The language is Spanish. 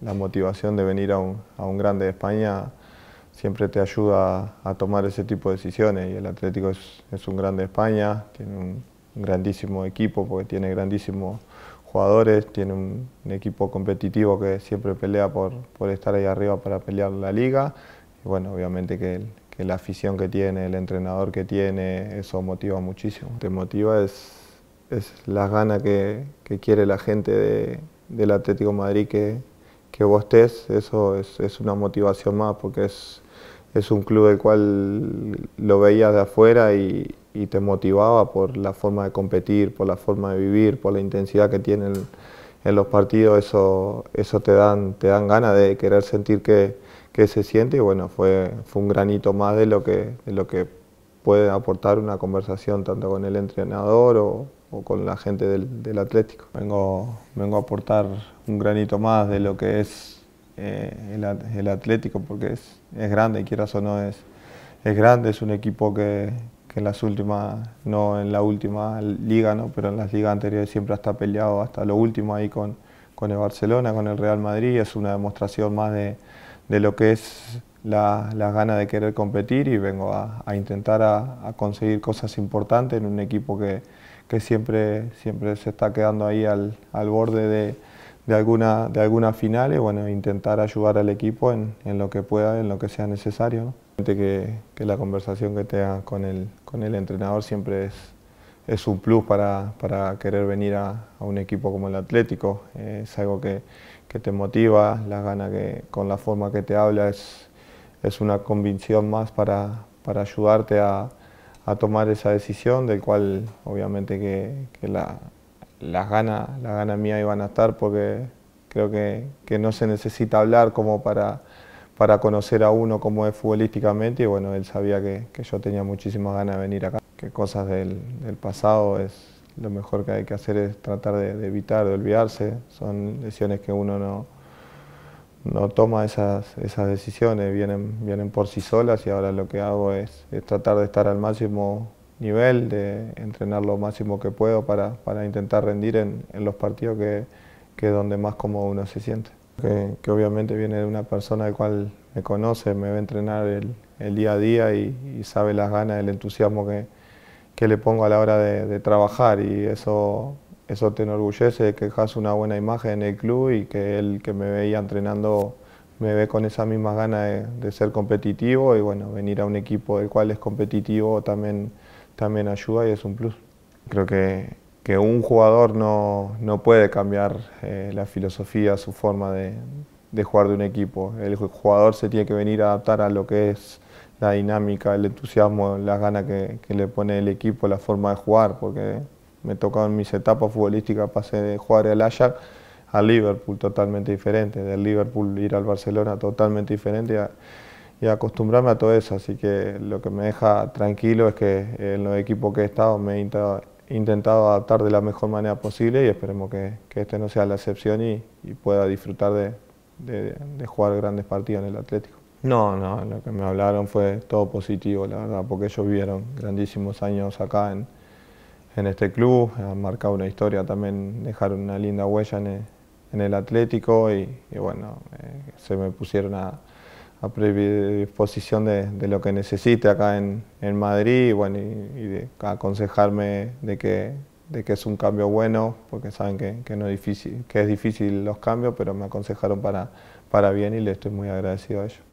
la motivación de venir a un, grande de España siempre te ayuda a, tomar ese tipo de decisiones y el Atlético es, un grande de España, tiene un, grandísimo equipo porque tiene grandísimos jugadores, tiene un, equipo competitivo que siempre pelea por, por, estar ahí arriba para pelear la liga y bueno, obviamente que, la afición que tiene, el entrenador que tiene, eso motiva muchísimo. Te motiva es, es la gana que, quiere la gente del Atlético Madrid que, que vos estés, eso es, una motivación más porque es, es, un club del cual lo veías de afuera y, te motivaba por la forma de competir, por la forma de vivir, por la intensidad que tienen en los partidos, eso, eso te dan, te dan ganas de querer sentir que, se siente y bueno, fue, fue un granito más de lo que, de lo que puede aportar una conversación tanto con el entrenador o, o con la gente del, Atlético. Vengo, vengo a aportar un granito más de lo que es eh, el, Atlético, porque es, es, grande, quieras o no, es, es grande, es un equipo que, en las últimas, no en la última liga, ¿no? pero en las ligas anteriores siempre está peleado hasta lo último ahí con, con el Barcelona, con el Real Madrid, es una demostración más de, de lo que es las ganas de querer competir y vengo a, intentar a, conseguir cosas importantes en un equipo que, siempre, siempre se está quedando ahí al, borde de, de, alguna, de final bueno, intentar ayudar al equipo en, lo que pueda, en lo que sea necesario. Que, la conversación que te con el, con el entrenador siempre es, es un plus para, querer venir a, un equipo como el Atlético. es algo que, que te motiva, las ganas que con la forma que te habla es es una convicción más para, para ayudarte a, tomar esa decisión, del cual obviamente que, las ganas la gana iban a estar porque creo que, no se necesita hablar como para, para conocer a uno como es futbolísticamente y bueno, él sabía que, yo tenía muchísimas ganas de venir acá. Que cosas del, pasado es lo mejor que hay que hacer es tratar de, de evitar, de olvidarse, son lesiones que uno no, no toma esas, esas decisiones, vienen, vienen por sí solas y ahora lo que hago es, tratar de estar al máximo nivel, de entrenar lo máximo que puedo para, intentar rendir en, los partidos que, es donde más cómodo uno se siente. Que, obviamente viene de una persona el cual me conoce, me ve entrenar el, día a día y, sabe las ganas, el entusiasmo que, le pongo a la hora de trabajar y eso eso te enorgullece de que dejas una buena imagen en el club y que él que me veía entrenando me ve con esa misma ganas de, ser competitivo y bueno, venir a un equipo del cual es competitivo también, también ayuda y es un plus. Creo que, que un jugador no, no puede cambiar eh, la filosofía, su forma de, jugar de un equipo. El jugador se tiene que venir a adaptar a lo que es la dinámica, el entusiasmo, las ganas que, que le pone el equipo, la forma de jugar, porque me tocado en mis etapas futbolísticas, pasé de jugar al Ajax al Liverpool, totalmente diferente, del Liverpool ir al Barcelona, totalmente diferente. Y acostumbrarme a todo eso. Así que lo que me deja tranquilo es que en los equipos que he estado me he intentado adaptar de la mejor manera posible y esperemos que, este no sea la excepción y, pueda disfrutar de, de, jugar grandes partidos en el Atlético. No, no, lo que me hablaron fue todo positivo, la verdad, porque ellos vivieron grandísimos años acá en, en este club, han marcado una historia también, dejaron una linda huella en el, Atlético y, bueno, eh, se me pusieron a, disposición de, lo que necesite acá en, Madrid y, bueno, y, aconsejarme de que, de que es un cambio bueno, porque saben que, no es, difícil, que es difícil los cambios, pero me aconsejaron para, para bien y le estoy muy agradecido a ellos.